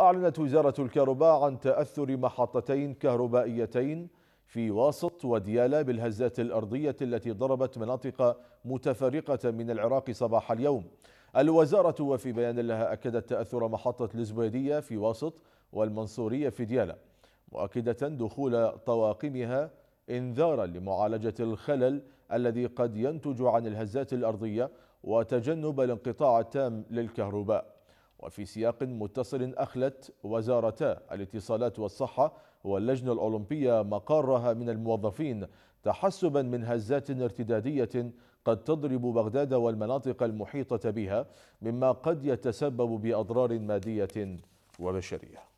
أعلنت وزارة الكهرباء عن تأثر محطتين كهربائيتين في واسط وديالا بالهزات الأرضية التي ضربت مناطق متفرقة من العراق صباح اليوم الوزارة وفي بيان لها أكدت تأثر محطة الزبيدية في واسط والمنصورية في ديالا مؤكدة دخول طواقمها انذارا لمعالجة الخلل الذي قد ينتج عن الهزات الأرضية وتجنب الانقطاع التام للكهرباء وفي سياق متصل أخلت وزارتا الاتصالات والصحة واللجنة الأولمبية مقرها من الموظفين تحسبا من هزات ارتدادية قد تضرب بغداد والمناطق المحيطة بها مما قد يتسبب بأضرار مادية وبشرية